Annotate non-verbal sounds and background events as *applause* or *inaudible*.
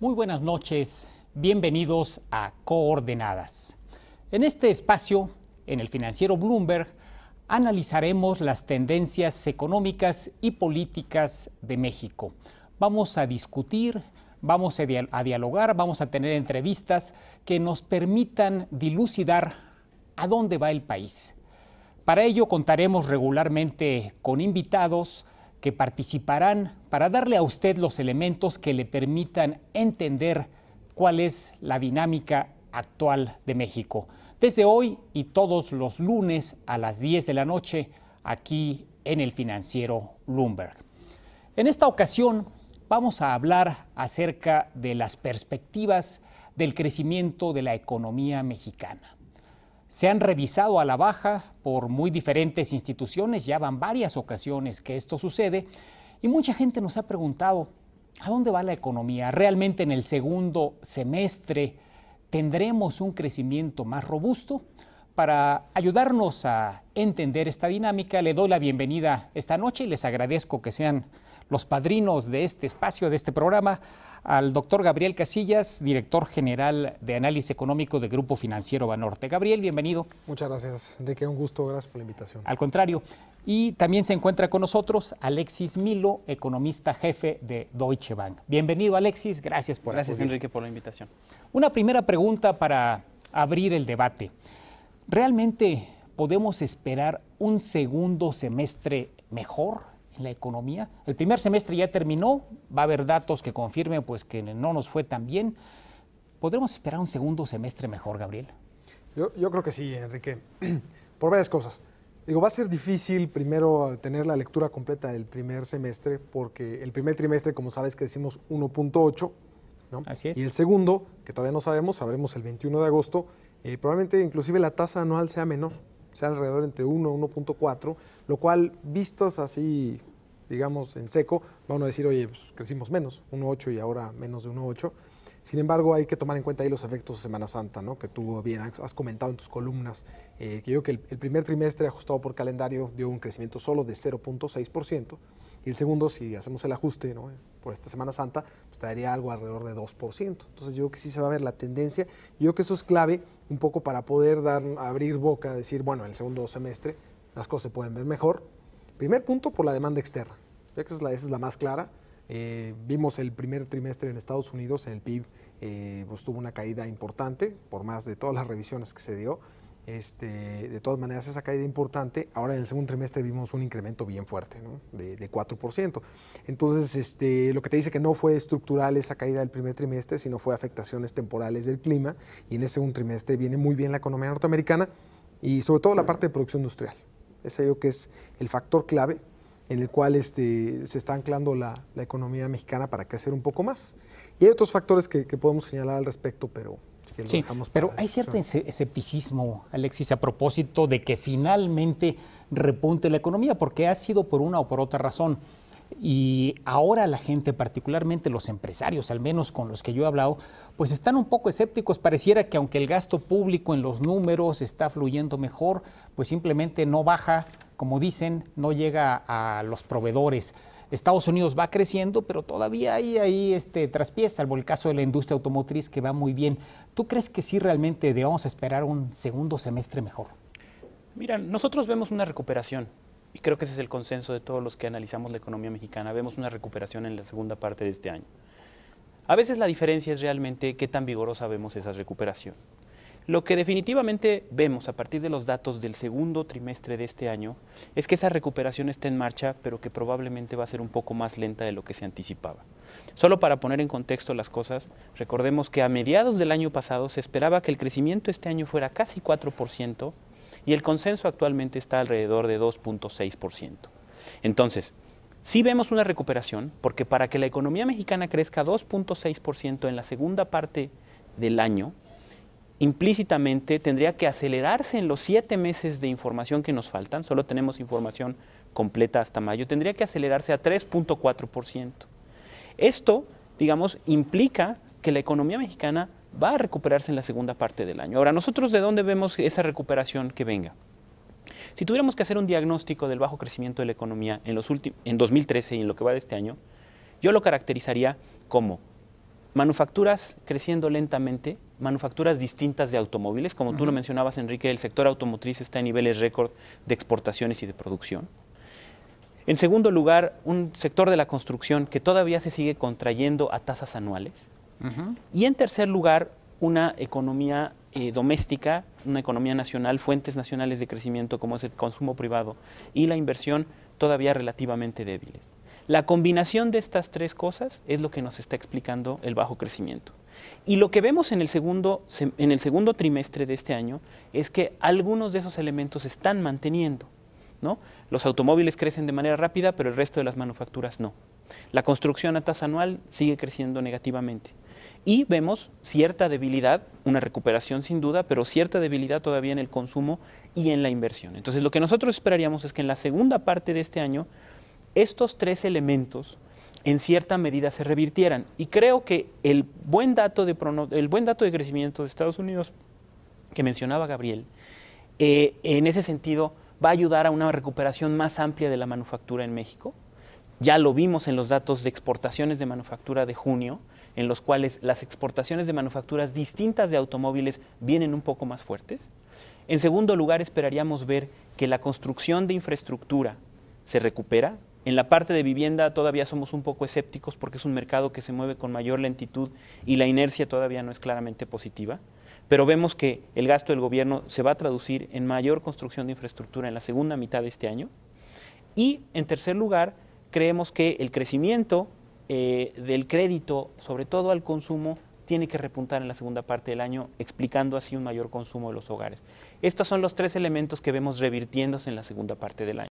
Muy buenas noches, bienvenidos a Coordenadas. En este espacio, en el financiero Bloomberg, analizaremos las tendencias económicas y políticas de México. Vamos a discutir, vamos a, dialogar, vamos a tener entrevistas que nos permitan dilucidar a dónde va el país. Para ello contaremos regularmente con invitados, que participarán para darle a usted los elementos que le permitan entender cuál es la dinámica actual de México. Desde hoy y todos los lunes a las 10 de la noche, aquí en el financiero Bloomberg. En esta ocasión vamos a hablar acerca de las perspectivas del crecimiento de la economía mexicana se han revisado a la baja por muy diferentes instituciones, ya van varias ocasiones que esto sucede, y mucha gente nos ha preguntado, ¿a dónde va la economía? ¿Realmente en el segundo semestre tendremos un crecimiento más robusto? Para ayudarnos a entender esta dinámica, le doy la bienvenida esta noche y les agradezco que sean los padrinos de este espacio, de este programa, al doctor Gabriel Casillas, director general de análisis económico de Grupo Financiero Banorte. Gabriel, bienvenido. Muchas gracias, Enrique, un gusto, gracias por la invitación. Al contrario, y también se encuentra con nosotros Alexis Milo, economista jefe de Deutsche Bank. Bienvenido, Alexis, gracias por Gracias, Enrique, por la invitación. Una primera pregunta para abrir el debate. ¿Realmente podemos esperar un segundo semestre mejor en la economía? El primer semestre ya terminó, va a haber datos que confirmen pues, que no nos fue tan bien. ¿Podremos esperar un segundo semestre mejor, Gabriel? Yo, creo que sí, Enrique, *clears throat* por varias cosas. Digo, va a ser difícil primero tener la lectura completa del primer semestre, porque el primer trimestre, como sabes, que decimos 1.8, ¿no? Y el segundo, que todavía no sabemos, sabremos el 21 de agosto, eh, probablemente inclusive la tasa anual sea menor, sea alrededor entre 1 y 1.4, lo cual vistas así, digamos, en seco, vamos a decir, oye, pues, crecimos menos, 1.8 y ahora menos de 1.8. Sin embargo, hay que tomar en cuenta ahí los efectos de Semana Santa, ¿no? que tú bien has comentado en tus columnas, eh, que yo creo que el, el primer trimestre ajustado por calendario dio un crecimiento solo de 0.6%, y el segundo, si hacemos el ajuste por esta Semana Santa, pues algo alrededor de 2%. Entonces yo creo que sí se va a ver la tendencia. Yo creo que eso es clave un poco para poder dar, abrir boca, decir, bueno, el segundo semestre las cosas se pueden ver mejor. Primer punto, por la demanda externa. Ya que esa es la, más clara. Eh, vimos el primer trimestre en Estados Unidos, en el PIB, eh, pues tuvo una caída importante, por más de todas las revisiones que se dio. Este, de todas maneras, esa caída importante, ahora en el segundo trimestre vimos un incremento bien fuerte, de, 4%. Entonces, este, lo que te dice que no fue estructural esa caída del primer trimestre, sino fue afectaciones temporales del clima, y en ese segundo trimestre viene muy bien la economía norteamericana y sobre todo la parte de producción industrial. Ese algo que es el factor clave en el cual este, se está anclando la, economía mexicana para crecer un poco más. Y hay otros factores que podemos señalar al respecto, pero sí, pero hay cierto escepticismo, Alexis, a propósito de que finalmente repunte la economía, porque ha sido por una o por otra razón. Y ahora la gente, particularmente los empresarios, al menos con los que yo he hablado, pues están un poco escépticos. Pareciera que aunque el gasto público en los números está fluyendo mejor, pues simplemente no baja, como dicen, no llega a los proveedores. Estados Unidos va creciendo, pero todavía hay ahí este, traspiés, salvo el caso de la industria automotriz que va muy bien. ¿Tú crees que sí realmente debemos esperar un segundo semestre mejor? Mira, nosotros vemos una recuperación y creo que ese es el consenso de todos los que analizamos la economía mexicana. Vemos una recuperación en la segunda parte de este año. A veces la diferencia es realmente qué tan vigorosa vemos esa recuperación. Lo que definitivamente vemos a partir de los datos del segundo trimestre de este año es que esa recuperación está en marcha, pero que probablemente va a ser un poco más lenta de lo que se anticipaba. Solo para poner en contexto las cosas, recordemos que a mediados del año pasado se esperaba que el crecimiento este año fuera casi 4% y el consenso actualmente está alrededor de 2.6%. Entonces, sí vemos una recuperación, porque para que la economía mexicana crezca 2.6% en la segunda parte del año, implícitamente tendría que acelerarse en los siete meses de información que nos faltan, solo tenemos información completa hasta mayo, tendría que acelerarse a 3.4%. Esto, digamos, implica que la economía mexicana va a recuperarse en la segunda parte del año. Ahora, nosotros de dónde vemos esa recuperación que venga? Si tuviéramos que hacer un diagnóstico del bajo crecimiento de la economía en, los en 2013 y en lo que va de este año, yo lo caracterizaría como manufacturas creciendo lentamente, manufacturas distintas de automóviles, como tú lo mencionabas, Enrique, el sector automotriz está en niveles récord de exportaciones y de producción. En segundo lugar, un sector de la construcción que todavía se sigue contrayendo a tasas anuales. Y en tercer lugar, una economía eh, doméstica, una economía nacional, fuentes nacionales de crecimiento como es el consumo privado y la inversión todavía relativamente débiles. La combinación de estas tres cosas es lo que nos está explicando el bajo crecimiento. Y lo que vemos en el segundo, en el segundo trimestre de este año es que algunos de esos elementos se están manteniendo. ¿no? Los automóviles crecen de manera rápida, pero el resto de las manufacturas no. La construcción a tasa anual sigue creciendo negativamente. Y vemos cierta debilidad, una recuperación sin duda, pero cierta debilidad todavía en el consumo y en la inversión. Entonces lo que nosotros esperaríamos es que en la segunda parte de este año estos tres elementos en cierta medida se revirtieran. Y creo que el buen dato de, el buen dato de crecimiento de Estados Unidos que mencionaba Gabriel, eh, en ese sentido va a ayudar a una recuperación más amplia de la manufactura en México. Ya lo vimos en los datos de exportaciones de manufactura de junio, en los cuales las exportaciones de manufacturas distintas de automóviles vienen un poco más fuertes. En segundo lugar, esperaríamos ver que la construcción de infraestructura se recupera, en la parte de vivienda todavía somos un poco escépticos porque es un mercado que se mueve con mayor lentitud y la inercia todavía no es claramente positiva, pero vemos que el gasto del gobierno se va a traducir en mayor construcción de infraestructura en la segunda mitad de este año. Y en tercer lugar, creemos que el crecimiento eh, del crédito, sobre todo al consumo, tiene que repuntar en la segunda parte del año, explicando así un mayor consumo de los hogares. Estos son los tres elementos que vemos revirtiéndose en la segunda parte del año.